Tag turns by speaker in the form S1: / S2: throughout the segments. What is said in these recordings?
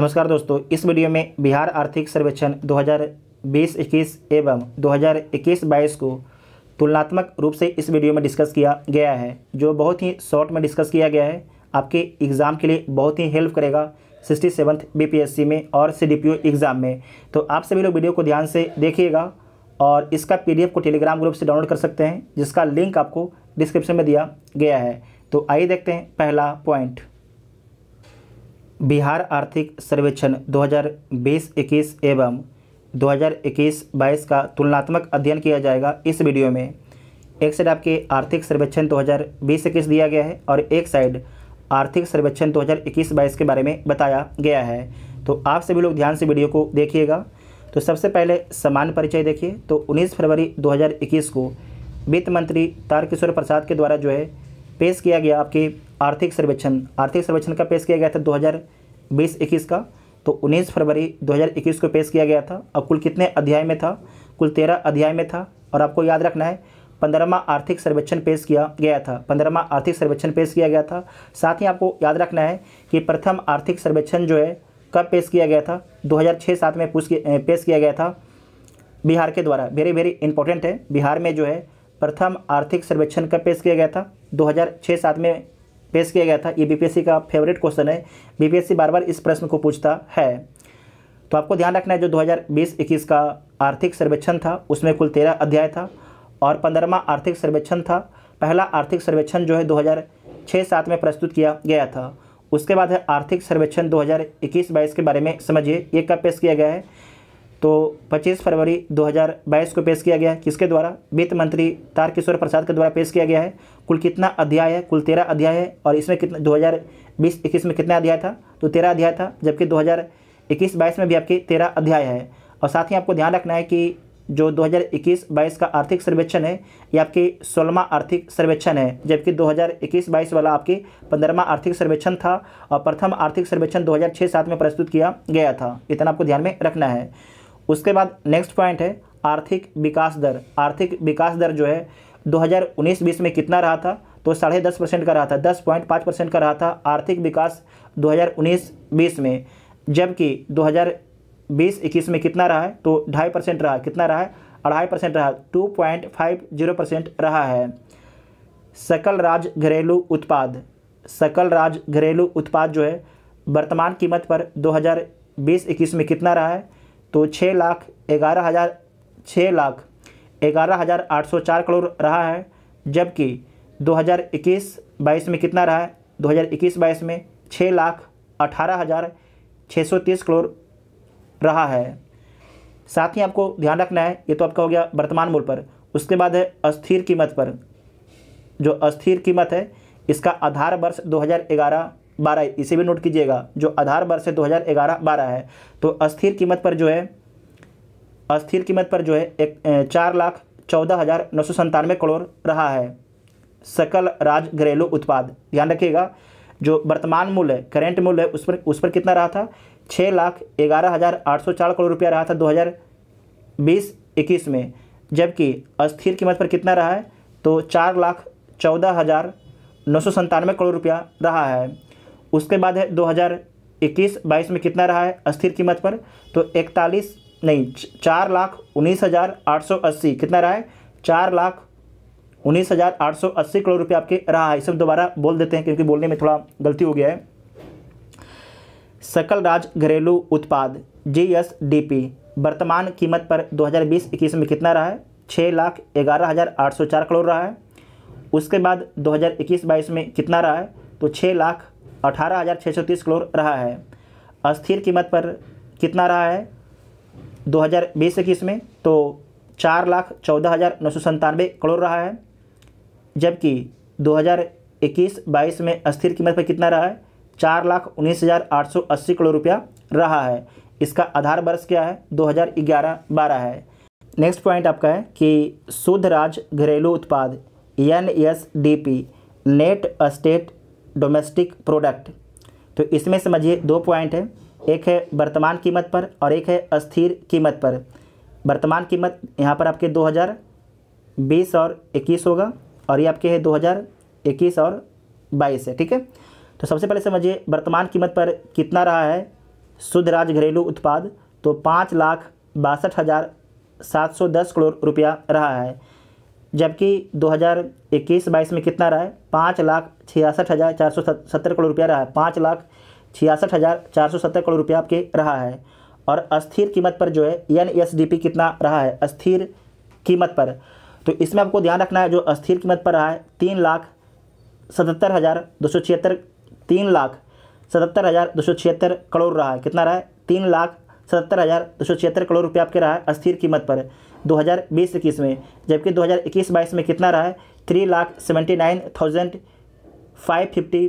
S1: नमस्कार दोस्तों इस वीडियो में बिहार आर्थिक सर्वेक्षण 2020-21 एवं 2021-22 को तुलनात्मक रूप से इस वीडियो में डिस्कस किया गया है जो बहुत ही शॉर्ट में डिस्कस किया गया है आपके एग्ज़ाम के लिए बहुत ही हेल्प करेगा सिक्सटी सेवन्थ बी में और सी एग्ज़ाम में तो आप सभी लोग वीडियो को ध्यान से देखिएगा और इसका पी को टेलीग्राम ग्रुप से डाउनलोड कर सकते हैं जिसका लिंक आपको डिस्क्रिप्शन में दिया गया है तो आइए देखते हैं पहला पॉइंट बिहार आर्थिक सर्वेक्षण 2020-21 एवं 2021-22 का तुलनात्मक अध्ययन किया जाएगा इस वीडियो में एक साइड आपके आर्थिक सर्वेक्षण 2020-21 दिया गया है और एक साइड आर्थिक सर्वेक्षण 2021-22 के बारे में बताया गया है तो आप सभी लोग ध्यान से वीडियो को देखिएगा तो सबसे पहले समान परिचय देखिए तो 19 फरवरी 2021 को वित्त मंत्री तारकिशोर प्रसाद के द्वारा जो है पेश किया गया आपके आर्थिक सर्वेक्षण आर्थिक सर्वेक्षण का पेश किया गया था दो हज़ार का तो उन्नीस फरवरी 2021 को पेश किया गया था अब कुल कितने अध्याय में था कुल तेरह अध्याय में था और आपको याद रखना है पंद्रहवा आर्थिक सर्वेक्षण पेश किया गया था पंद्रहवा आर्थिक सर्वेक्षण पेश किया गया था साथ ही आपको याद रखना है कि प्रथम आर्थिक सर्वेक्षण जो है कब पेश किया गया था 2006 हज़ार में पेश किया गया था बिहार के द्वारा वेरी वेरी इंपॉर्टेंट है बिहार में जो है प्रथम आर्थिक सर्वेक्षण कब पेश किया गया था 2006 सात में पेश किया गया था ये बीपीएससी का फेवरेट क्वेश्चन है बीपीएससी बार बार इस प्रश्न को पूछता है तो आपको ध्यान रखना है जो 2020-21 का आर्थिक सर्वेक्षण था उसमें कुल तेरह अध्याय था और पंद्रहवा आर्थिक सर्वेक्षण था पहला आर्थिक सर्वेक्षण जो है दो हज़ार में प्रस्तुत किया गया था उसके बाद है आर्थिक सर्वेक्षण 2021-22 के बारे में समझिए ये कब पेश किया गया है तो 25 फरवरी 2022 को पेश किया गया है किसके द्वारा वित्त मंत्री तारकिशोर प्रसाद के द्वारा पेश किया गया है कुल कितना अध्याय है कुल तेरह अध्याय है और इसमें कितना दो हज़ार में कितना अध्याय था तो तेरह अध्याय था जबकि 2021 हज़ार में भी आपके तेरह अध्याय है और साथ ही आपको ध्यान रखना है कि जो 2021-22 का आर्थिक सर्वेक्षण है ये आपके सोलहवा आर्थिक सर्वेक्षण है जबकि 2021-22 वाला आपके पंद्रहवा आर्थिक सर्वेक्षण था और प्रथम आर्थिक सर्वेक्षण 2006-7 में प्रस्तुत किया गया था इतना आपको ध्यान में रखना है उसके बाद नेक्स्ट पॉइंट है आर्थिक विकास दर आर्थिक विकास दर जो है 2019-20 में कितना रहा था तो साढ़े दस परसेंट का रहा था दस पॉइंट पाँच परसेंट का रहा था आर्थिक विकास 2019-20 में जबकि 2020-21 में कितना रहा है तो ढाई परसेंट रहा कितना रहा है अढ़ाई परसेंट रहा two point five zero percent रहा है सकल राज घरेलू उत्पाद सकल राज घरेलू उत्पाद जो है वर्तमान कीमत पर दो हज़ार में कितना रहा है तो छः लाख ग्यारह हज़ार छः लाख ग्यारह हज़ार आठ सौ चार करोड़ रहा है जबकि 2021-22 में कितना रहा है 2021-22 में छः लाख अठारह हज़ार छः सौ तीस करोड़ रहा है साथ ही आपको ध्यान रखना है ये तो आपका हो गया वर्तमान मूल्य पर उसके बाद है अस्थिर कीमत पर जो अस्थिर कीमत है इसका आधार वर्ष ग्यारह बारह इसे भी नोट कीजिएगा जो आधार वर्ष है दो हज़ार ग्यारह बारह है तो अस्थिर कीमत पर जो है अस्थिर कीमत पर जो है एक चार लाख चौदह हज़ार नौ सौ संतानवे करोड़ रहा है सकल राज घरेलू उत्पाद ध्यान रखिएगा जो वर्तमान मूल्य है करेंट मूल्य है उस पर उस पर कितना रहा था छः लाख ग्यारह हज़ार आठ सौ चार करोड़ रुपया रहा था दो हज़ार बीस इक्कीस में जबकि अस्थिर कीमत पर कितना रहा है तो चार लाख चौदह हज़ार नौ सौ संतानवे करोड़ रुपया रहा है उसके बाद है 2021-22 में कितना रहा है अस्थिर कीमत पर तो इकतालीस नहीं चार लाख उन्नीस हज़ार आठ सौ अस्सी कितना रहा है चार लाख उन्नीस हज़ार आठ सौ अस्सी करोड़ रुपये आपके रहा है इसे दोबारा बोल देते हैं क्योंकि बोलने में थोड़ा गलती हो गया है सकल राज घरेलू उत्पाद जी वर्तमान कीमत पर 2020-21 में कितना रहा है छः लाख ग्यारह हज़ार आठ सौ चार करोड़ रहा है उसके बाद 2021-22 में कितना रहा है तो छः लाख अठारह करोड़ रहा है अस्थिर कीमत पर कितना रहा है 2020 इक्कीस में तो चार लाख चौदह हज़ार नौ सौ संतानवे करोड़ रहा है जबकि 2021-22 में अस्थिर कीमत पर कितना रहा है चार लाख उन्नीस हज़ार आठ सौ अस्सी करोड़ रुपया रहा है इसका आधार वर्ष क्या है 2011-12 है नेक्स्ट पॉइंट आपका है कि शुद्ध राज्य घरेलू उत्पाद N S D P net state domestic product तो इसमें समझिए दो पॉइंट है एक है वर्तमान कीमत पर और एक है अस्थिर कीमत पर वर्तमान कीमत यहाँ पर आपके 2020 और 21 होगा और ये आपके है 2021 और 22 है ठीक है तो सबसे पहले समझिए वर्तमान कीमत पर कितना रहा है शुद्ध राज्य घरेलू उत्पाद तो पाँच लाख बासठ हज़ार सात सौ दस करोड़ रुपया रहा है जबकि 2021-22 में कितना रहा है पाँच लाख छियासठ हज़ार चार सौ सत्तर करोड़ रुपया रहा है पाँच लाख छियासठ हज़ार चार सौ सत्तर करोड़ रुपया आपके रहा है और अस्थिर कीमत पर जो है एन एस डी पी कितना रहा है अस्थिर कीमत पर तो इसमें आपको ध्यान रखना है जो अस्थिर कीमत पर रहा है तीन लाख सतहत्तर हज़ार दो सौ छिहत्तर तीन लाख सतहत्तर हज़ार दो सौ छिहत्तर करोड़ रहा है कितना रहा है तीन लाख सतहत्तर हज़ार दो सौ छिहत्तर करोड़ रुपया आपके रहा है अस्थिर कीमत पर 2020 इक्कीस में जबकि 2021 बाईस में कितना रहा है three lakh seventy nine thousand five fifty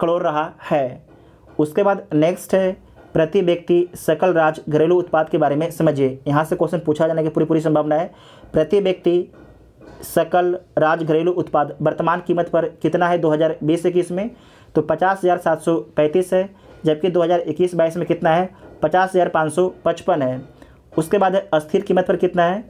S1: crore रहा है उसके बाद नेक्स्ट है प्रति व्यक्ति सकल राज घरेलू उत्पाद के बारे में समझिए यहाँ से क्वेश्चन पूछा जाने की पूरी पूरी संभावना है प्रति व्यक्ति सकल राज घरेलू उत्पाद वर्तमान कीमत पर कितना है 2020-21 में तो पचास हज़ार सात सौ पैंतीस है जबकि 2021-22 में कितना है पचास हज़ार पाँच सौ पचपन है उसके बाद अस्थिर कीमत पर कितना है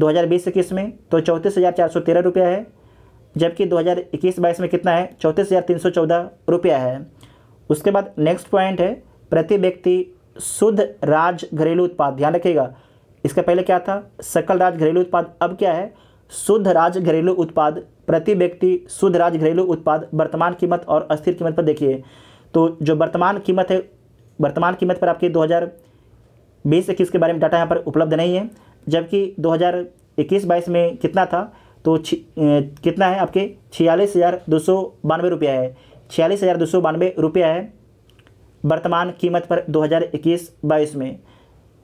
S1: 2020 इक्कीस में तो चौंतीस हज़ार चार सौ तेरह रुपया है जबकि 2021 बाईस में कितना है चौंतीस हज़ार तीन सौ चौदह रुपया है उसके बाद नेक्स्ट पॉइंट है प्रति व्यक्ति शुद्ध राज घरेलू उत्पाद ध्यान रखिएगा इसका पहले क्या था सकल राज घरेलू उत्पाद अब क्या है शुद्ध राज घरेलू उत्पाद प्रति व्यक्ति शुद्ध राज घरेलू उत्पाद वर्तमान कीमत और अस्थिर कीमत पर देखिए तो जो वर्तमान कीमत है वर्तमान कीमत पर आपकी हज़ार बीस इक्कीस के बारे में डाटा यहाँ पर उपलब्ध नहीं है जबकि दो हज़ार इक्कीस बाईस में कितना था तो ए, कितना है आपके छियालीस हज़ार दो सौ बानवे रुपया है छियालीस हज़ार दो सौ बानवे रुपया है वर्तमान कीमत पर दो हज़ार इक्कीस बाईस में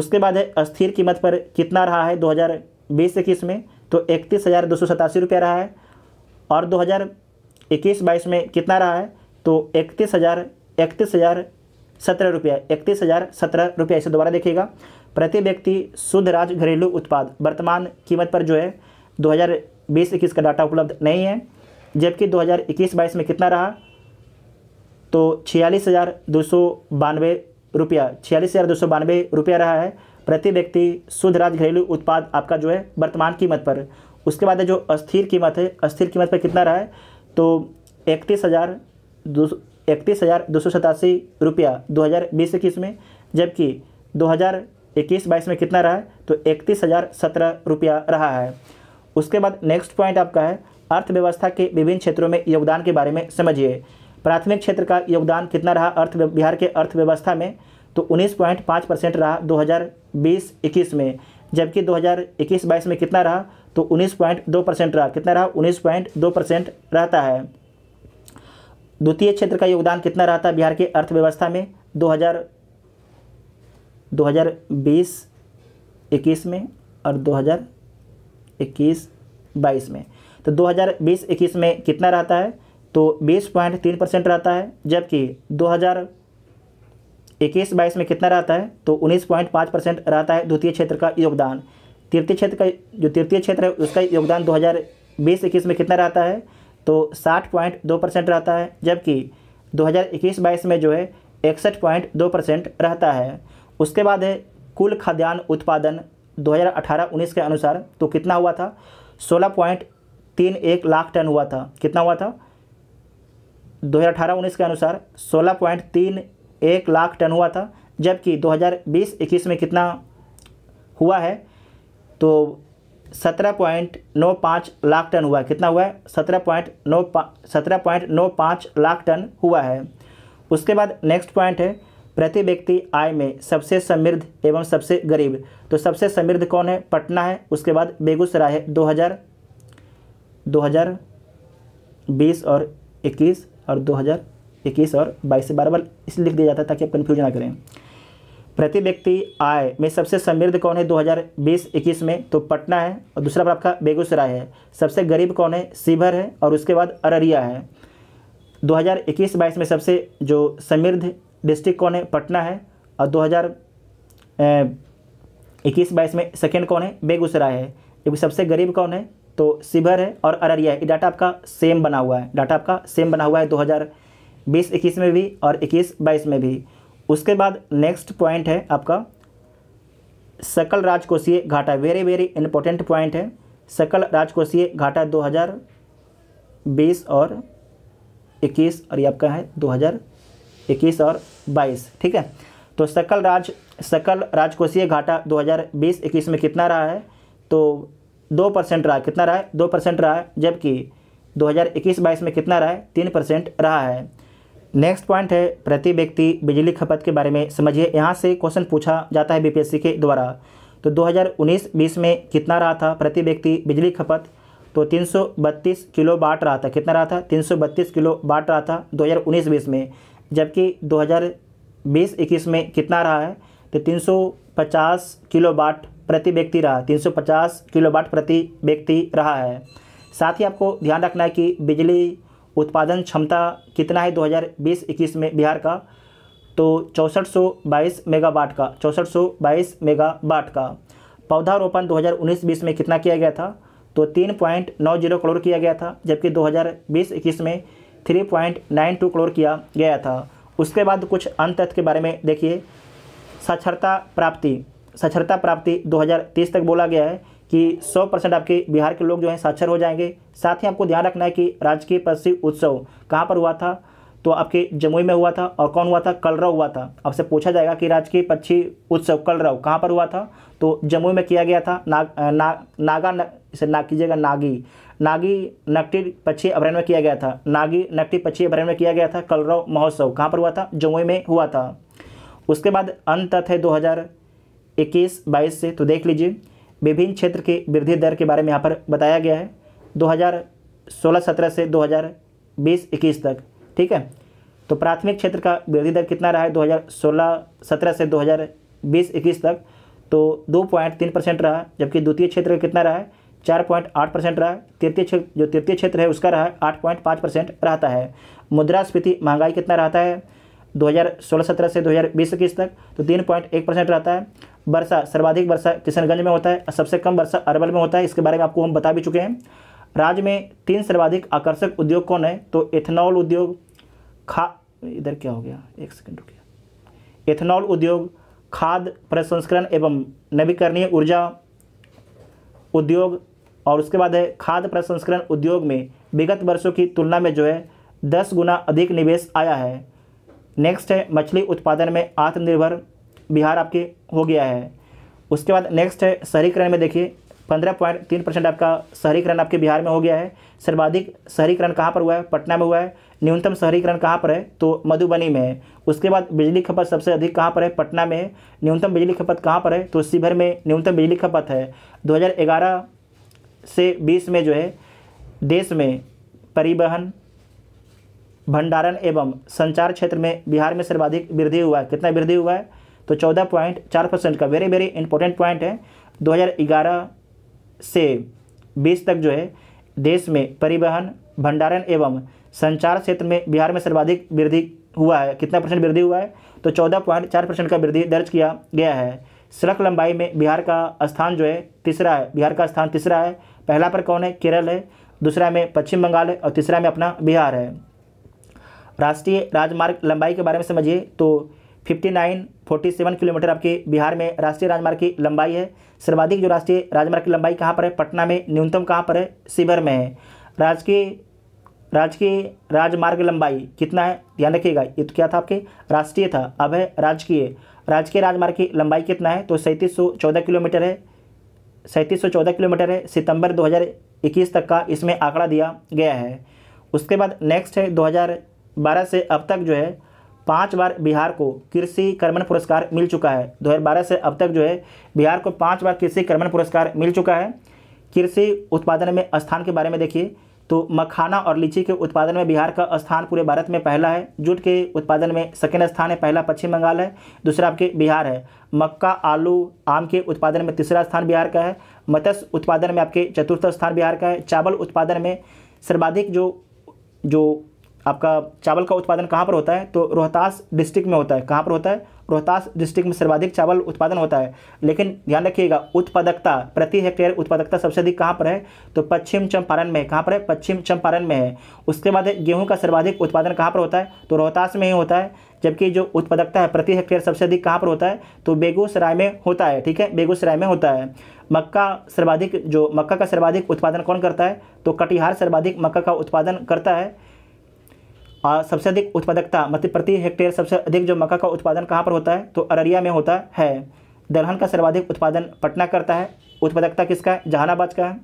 S1: उसके बाद है अस्थिर कीमत पर कितना रहा है दो हज़ार बीस इक्कीस में तो इकतीस हज़ार दो सौ सतासी रुपया रहा है और दो हज़ार इक्कीस बाईस में कितना रहा है तो इकतीस हज़ार इकतीस हज़ार सत्रह रुपया इकतीस हज़ार सत्रह रुपया इसे दोबारा देखिएगा प्रति व्यक्ति शुद्ध राज्य घरेलू उत्पाद वर्तमान कीमत पर जो है दो हज़ार बीस इक्कीस का डाटा उपलब्ध नहीं है जबकि दो हज़ार इक्कीस बाईस में कितना रहा तो छियालीस हज़ार दो सौ बानवे रुपया छियालीस हज़ार दो सौ बानवे रुपया रहा है प्रति व्यक्ति शुद्ध राज्य घरेलू उत्पाद आपका जो है वर्तमान कीमत पर उसके बाद जो अस्थिर कीमत है अस्थिर कीमत पर कितना रहा है तो इकतीस हज़ार दो इकतीस हज़ार दो सौ सतासी रुपया दो हज़ार बीस इक्कीस में जबकि दो हज़ार इक्कीस बाईस में कितना रहा है तो इकतीस हज़ार सत्रह रुपया रहा है उसके बाद नेक्स्ट पॉइंट आपका है अर्थव्यवस्था के विभिन्न क्षेत्रों में योगदान के बारे में समझिए प्राथमिक क्षेत्र का योगदान कितना रहा अर्थ बिहार के अर्थव्यवस्था में तो पाँच परसेंट रहा बीस इक्कीस में जबकि 2021-22 में कितना रहा तो 19.2 परसेंट रहा कितना रहा 19.2 परसेंट रहता है द्वितीय क्षेत्र का योगदान कितना रहा था बिहार की अर्थव्यवस्था में 2000 2020 21 में और 2021 22 में तो 2020 21 में कितना रहता है तो 20.3 परसेंट रहता है जबकि 2021 22 में कितना रहता है तो 19.5 परसेंट रहता है द्वितीय क्षेत्र का योगदान तृतीय क्षेत्र का जो तृतीय क्षेत्र है उसका योगदान 2020 21 में कितना रहता है तो साठ पॉइंट दो परसेंट रहता है जबकि दो हज़ार इक्कीस बाईस में जो है इकसठ पॉइंट दो परसेंट रहता है उसके बाद है कुल खाद्यान्न उत्पादन दो हज़ार अठारह उन्नीस के अनुसार तो कितना हुआ था सोलह पॉइंट तीन एक लाख टन हुआ था कितना हुआ था दो हज़ार अठारह उन्नीस के अनुसार सोलह पॉइंट तीन एक लाख टन हुआ था जबकि दो हज़ार बीस इक्कीस में कितना हुआ है तो सत्रह पॉइंट नौ पाँच लाख टन हुआ है कितना हुआ है सत्रह पॉइंट नौ सत्रह पॉइंट नौ पाँच लाख टन हुआ है उसके बाद नेक्स्ट पॉइंट है प्रति व्यक्ति आय में सबसे समृद्ध एवं सबसे गरीब तो सबसे समृद्ध कौन है पटना है उसके बाद बेगूसराय है दो हज़ार दो हज़ार बीस और इक्कीस और दो हज़ार इक्कीस और बाईस से बार बार इसलिए लिख दिया जाता है ताकि आप कन्फ्यूज ना करें प्रति व्यक्ति आय में सबसे समृद्ध कौन है 2020-21 में तो पटना है और दूसरा पर आपका बेगूसराय है सबसे गरीब कौन है शिवहर है और उसके बाद अररिया है 2021-22 में सबसे जो समृद्ध डिस्ट्रिक्ट कौन है पटना है और दो इक्कीस बाईस में सेकेंड कौन है बेगूसराय है सबसे गरीब कौन है तो शिवहर है और अररिया है ये डाटा आपका सेम बना हुआ है डाटा आपका सेम बना हुआ है दो हज़ार में भी और इक्कीस बाईस में भी उसके बाद नेक्स्ट पॉइंट है आपका सकल राजकोषीय घाटा वेरी वेरी इंपॉर्टेंट पॉइंट है सकल राजकोषीय घाटा 2020 और 21 और ये आपका है 2021 और 22 ठीक है तो सकल राज सकल राजकोषीय घाटा 2020-21 में कितना रहा है तो दो परसेंट रहा कितना रहा है दो परसेंट रहा है जबकि 2021-22 में कितना रहा है तीन परसेंट रहा है नेक्स्ट पॉइंट है प्रति व्यक्ति बिजली खपत के बारे में समझिए यहाँ से क्वेश्चन पूछा जाता है बी के द्वारा तो 2019-20 में कितना रहा था प्रति व्यक्ति बिजली खपत तो 332 किलो बाट रहा था कितना रहा था 332 किलो बाट रहा था 2019-20 में जबकि 2020-21 में कितना रहा है तो 350 किलो बाट प्रति व्यक्ति रहा 350 किलो बाट प्रति व्यक्ति रहा है साथ ही आपको ध्यान रखना है कि बिजली उत्पादन क्षमता कितना है 2020-21 में बिहार का तो चौंसठ मेगावाट का चौंसठ मेगावाट का पौधारोपण 2019-20 में कितना किया गया था तो तीन पॉइंट नौ जीरो करोड़ किया गया था जबकि 2020-21 में three point nine two crore किया गया था उसके बाद कुछ अंत तथ्य के बारे में देखिए साक्षरता प्राप्ति साक्षरता प्राप्ति 2030 तक बोला गया है कि 100 परसेंट आपके बिहार के लोग जो हैं साक्षर हो जाएंगे साथ ही आपको ध्यान रखना है कि राजकीय प्रसिद्ध उत्सव कहाँ पर हुआ था तो आपके जमुई में हुआ था और कौन हुआ था कलरव हुआ था आपसे पूछा जाएगा कि राजकीय पक्षी उत्सव कलरव कहाँ पर हुआ था तो जमुई में किया गया था ना, ना, नागा न, इसे ना कीजिएगा नागी नागी नकटी पक्षी अभयारण्य में किया गया था नागी नकटी पक्षी अभयारण्य में किया गया था कलरव महोत्सव कहाँ पर हुआ था जमुई में हुआ था उसके बाद अंत है दो हज़ार इक्कीस बाईस से तो देख लीजिए विभिन्न क्षेत्र के वृद्धि दर के बारे में यहाँ पर बताया गया है 2016-17 से 2020-21 तक ठीक है तो प्राथमिक क्षेत्र का वृद्धि दर कितना रहा है 2016-17 से 2020-21 तक तो 2.3 परसेंट रहा जबकि द्वितीय क्षेत्र का कितना रहा है चार पॉइंट आठ परसेंट रहा तृतीय क्षेत्र जो तृतीय क्षेत्र है उसका रहा आठ पॉइंट पाँच परसेंट रहता है मुद्रास्फीति महंगाई कितना रहता है सोलह सत्रह से बीस इक्कीस तक तो तीन पॉइंट एक परसेंट रहता है वर्षा सर्वाधिक वर्षा किशनगंज में होता है सबसे कम वर्षा अरवल में होता है इसके बारे में आपको हम बता भी चुके हैं राज्य में तीन सर्वाधिक आकर्षक उद्योग कौन है तो एथेनॉल उद्योग खा इधर क्या हो गया एक सेकेंड रुकिए एथेनॉल उद्योग खाद प्रसंस्करण एवं नवीकरणीय ऊर्जा उद्योग और उसके बाद है खाद प्रसंस्करण उद्योग में विगत वर्षों की तुलना में जो है दस गुना अधिक निवेश आया है नेक्स्ट है मछली उत्पादन में आत्मनिर्भर बिहार आपके हो गया है उसके बाद नेक्स्ट है शहरीकरण में देखिए पंद्रह पॉइंट तीन परसेंट आपका शहरीकरण आपके बिहार में हो गया है सर्वाधिक शहरीकरण कहाँ पर हुआ है पटना में हुआ है न्यूनतम शहरीकरण कहाँ पर है तो मधुबनी में है उसके बाद बिजली खपत सबसे अधिक कहाँ पर है पटना में है न्यूनतम बिजली खपत कहाँ पर है तो शिविर में न्यूनतम बिजली खपत है दो से बीस में जो है देश में परिवहन भंडारण एवं संचार क्षेत्र में बिहार में सर्वाधिक वृद्धि हुआ है कितना वृद्धि हुआ है तो चौदह पॉइंट चार परसेंट का वेरी वेरी इंपॉर्टेंट पॉइंट है 2011 से 20 तक जो है देश में परिवहन भंडारण एवं संचार क्षेत्र में बिहार में सर्वाधिक वृद्धि हुआ है कितना परसेंट वृद्धि हुआ है तो चौदह पॉइंट चार परसेंट का वृद्धि दर्ज किया गया है सड़क लंबाई में बिहार का स्थान जो है तीसरा है बिहार का स्थान तीसरा है पहला पर कौन है केरल है दूसरा में पश्चिम बंगाल है और तीसरा में अपना बिहार है राष्ट्रीय राजमार्ग लंबाई के बारे में समझिए तो 59 किलोमीटर आपके बिहार में राष्ट्रीय राजमार्ग की लंबाई है सर्वाधिक जो राष्ट्रीय राजमार्ग की लंबाई कहाँ पर है पटना में न्यूनतम कहाँ पर है शिवर में है राजकीय राजकीय राजमार्ग लंबाई कितना है ध्यान रखिएगा ये तो क्या था आपके राष्ट्रीय था अब है राजकीय राजकीय राजमार्ग की लंबाई कितना है तो सैंतीस किलोमीटर है सैंतीस किलोमीटर है सितंबर 2021 तक का इसमें आंकड़ा दिया गया है उसके बाद नेक्स्ट है 2012 से अब तक जो है पाँच बार बिहार को कृषि कर्मण पुरस्कार मिल चुका है 2012 से अब तक जो है बिहार को पाँच बार कृषि कर्मण पुरस्कार मिल चुका है कृषि उत्पादन में स्थान के बारे में देखिए तो मखाना और लीची के उत्पादन में बिहार का स्थान पूरे भारत में पहला है जूट के उत्पादन में सेकेंड स्थान है पहला पश्चिम बंगाल है दूसरा आपके बिहार है मक्का आलू आम के उत्पादन में तीसरा स्थान बिहार का है मत्स्य उत्पादन में आपके चतुर्थ स्थान बिहार का है चावल उत्पादन में सर्वाधिक जो जो आपका चावल का उत्पादन कहाँ पर होता है तो रोहतास डिस्ट्रिक्ट में होता है कहाँ पर होता है रोहतास डिस्ट्रिक्ट में सर्वाधिक चावल उत्पादन होता है लेकिन ध्यान रखिएगा उत्पादकता प्रति हेक्टेयर उत्पादकता सबसे अधिक कहाँ पर है तो पश्चिम चंपारण में कहाँ पर है पश्चिम चंपारण में है उसके बाद गेहूँ का सर्वाधिक उत्पादन कहाँ पर होता है तो रोहतास में ही होता है जबकि जो उत्पादकता है प्रति हेक्टेयर सबसे अधिक कहाँ पर होता है तो बेगूसराय में होता है ठीक है बेगूसराय में होता है मक्का सर्वाधिक जो मक्का का सर्वाधिक उत्पादन कौन करता है तो कटिहार सर्वाधिक मक्का का उत्पादन करता है आ, सबसे अधिक उत्पादकता मतलब प्रति हेक्टेयर सबसे अधिक जो मक्का का उत्पादन कहाँ पर होता है तो अररिया में होता है दलहन का सर्वाधिक उत्पादन पटना करता है उत्पादकता किसका है जहानाबाद का है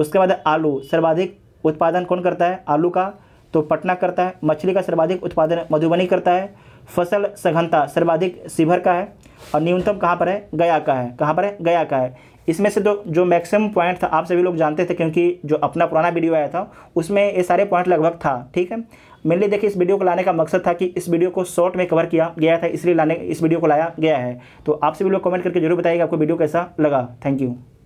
S1: उसके बाद आलू सर्वाधिक उत्पादन कौन करता है आलू का तो पटना करता है मछली का सर्वाधिक उत्पादन मधुबनी करता है फसल सघनता सर्वाधिक शिवर का है और न्यूनतम कहाँ पर है गया का है कहाँ पर है गया का है इसमें से तो जो मैक्सिमम पॉइंट था आप सभी लोग जानते थे क्योंकि जो अपना पुराना वीडियो आया था उसमें ये सारे पॉइंट लगभग था ठीक है मेनली देखिए इस वीडियो को लाने का मकसद था कि इस वीडियो को शॉर्ट में कवर किया गया था इसलिए लाने इस वीडियो को लाया गया है तो आपसे भी लोग कमेंट करके जरूर बताइएगा आपको वीडियो कैसा लगा थैंक यू